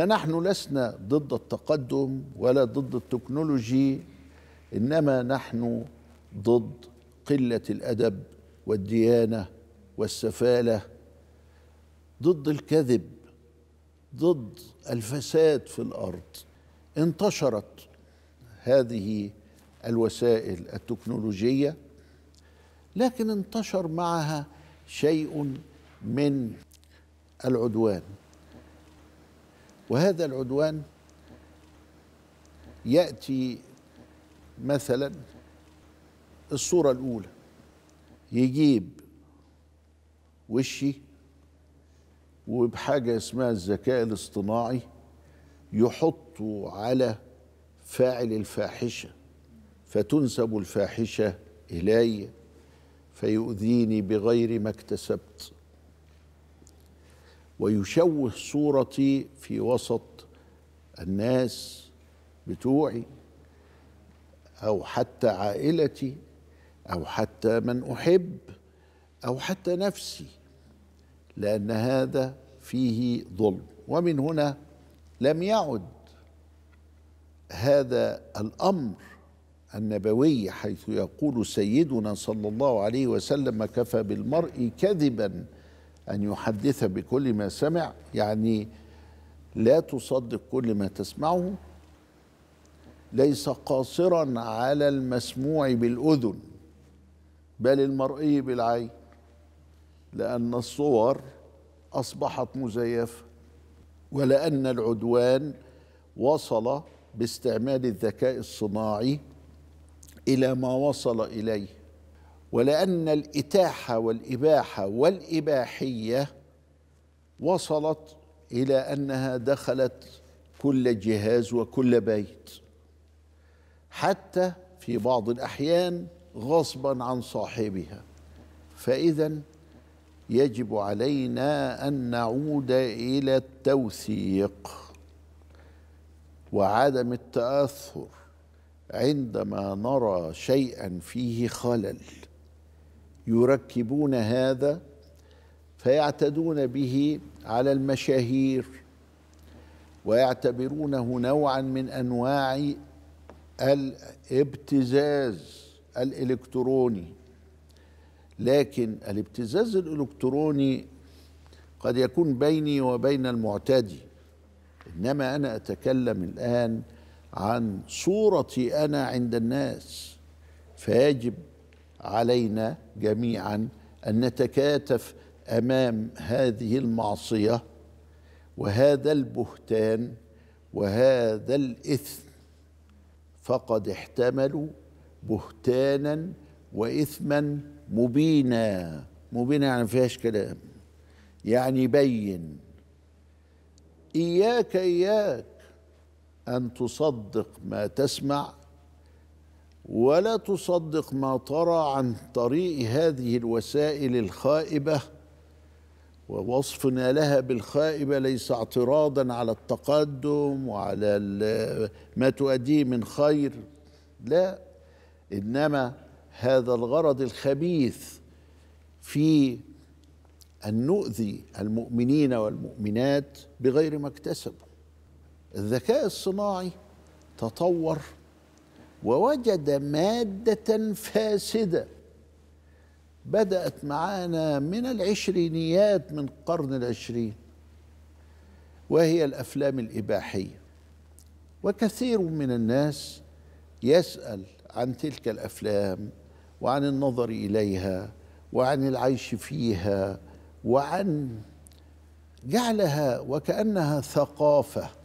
فنحن لسنا ضد التقدم ولا ضد التكنولوجي انما نحن ضد قله الادب والديانه والسفاله ضد الكذب ضد الفساد في الارض انتشرت هذه الوسائل التكنولوجيه لكن انتشر معها شيء من العدوان وهذا العدوان يأتي مثلا الصورة الأولى يجيب وشي وبحاجة اسمها الذكاء الاصطناعي يحطه على فاعل الفاحشة فتنسب الفاحشة إلي فيؤذيني بغير ما اكتسبت ويشوه صورتي في وسط الناس بتوعي او حتى عائلتي او حتى من احب او حتى نفسي لان هذا فيه ظلم ومن هنا لم يعد هذا الامر النبوي حيث يقول سيدنا صلى الله عليه وسلم كفى بالمرء كذبا أن يحدث بكل ما سمع يعني لا تصدق كل ما تسمعه ليس قاصرا على المسموع بالأذن بل المرئي بالعين لأن الصور أصبحت مزيفة ولأن العدوان وصل باستعمال الذكاء الصناعي إلى ما وصل إليه ولأن الإتاحة والإباحة والإباحية وصلت إلى أنها دخلت كل جهاز وكل بيت حتى في بعض الأحيان غصبا عن صاحبها فإذا يجب علينا أن نعود إلى التوثيق وعدم التأثر عندما نرى شيئا فيه خلل يركبون هذا فيعتدون به على المشاهير ويعتبرونه نوعا من انواع الابتزاز الالكتروني لكن الابتزاز الالكتروني قد يكون بيني وبين المعتدي انما انا اتكلم الان عن صورتي انا عند الناس فيجب علينا جميعا ان نتكاتف امام هذه المعصيه وهذا البهتان وهذا الاثم فقد احتملوا بهتانا واثما مبينا مبينا يعني فيهاش كلام يعني بين اياك اياك ان تصدق ما تسمع ولا تصدق ما ترى عن طريق هذه الوسائل الخائبه ووصفنا لها بالخائبه ليس اعتراضا على التقدم وعلى ما تؤديه من خير لا انما هذا الغرض الخبيث في ان نؤذي المؤمنين والمؤمنات بغير ما اكتسبوا الذكاء الصناعي تطور ووجد مادة فاسدة بدأت معانا من العشرينيات من القرن العشرين وهي الأفلام الإباحية وكثير من الناس يسأل عن تلك الأفلام وعن النظر إليها وعن العيش فيها وعن جعلها وكأنها ثقافة